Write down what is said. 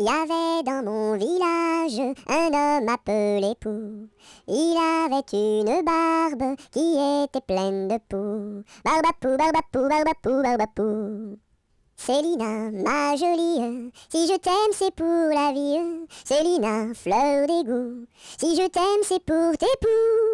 Il y avait dans mon village un homme appelé Pou. Il avait une barbe qui était pleine de à Barbapou, barbe à barbapou. Célina, ma jolie, si je t'aime c'est pour la vie. Célina, fleur d'égout, si je t'aime c'est pour tes poux.